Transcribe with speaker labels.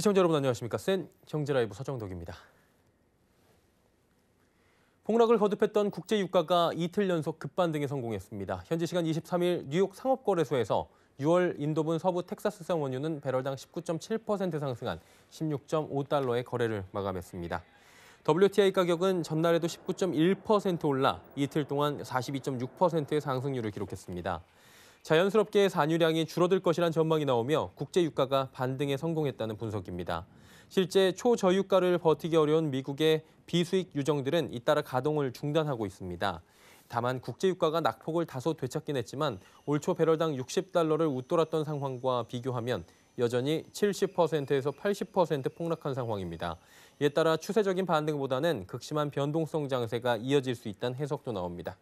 Speaker 1: 시청자 여러분 안녕하십니까. 센 경제라이브 서정덕입니다. 폭락을 거듭했던 국제 유가가 이틀 연속 급반등에 성공했습니다. 현지 시간 23일 뉴욕 상업거래소에서 6월 인도분 서부 텍사스산 원유는 배럴당 19.7% 상승한 16.5달러의 거래를 마감했습니다. WTI 가격은 전날에도 19.1% 올라 이틀 동안 42.6%의 상승률을 기록했습니다. 자연스럽게 산유량이 줄어들 것이란 전망이 나오며 국제 유가가 반등에 성공했다는 분석입니다. 실제 초저유가를 버티기 어려운 미국의 비수익 유정들은 잇따라 가동을 중단하고 있습니다. 다만 국제 유가가 낙폭을 다소 되찾긴 했지만 올초 배럴당 60달러를 웃돌았던 상황과 비교하면 여전히 70%에서 80% 폭락한 상황입니다. 이에 따라 추세적인 반등보다는 극심한 변동성 장세가 이어질 수 있다는 해석도 나옵니다.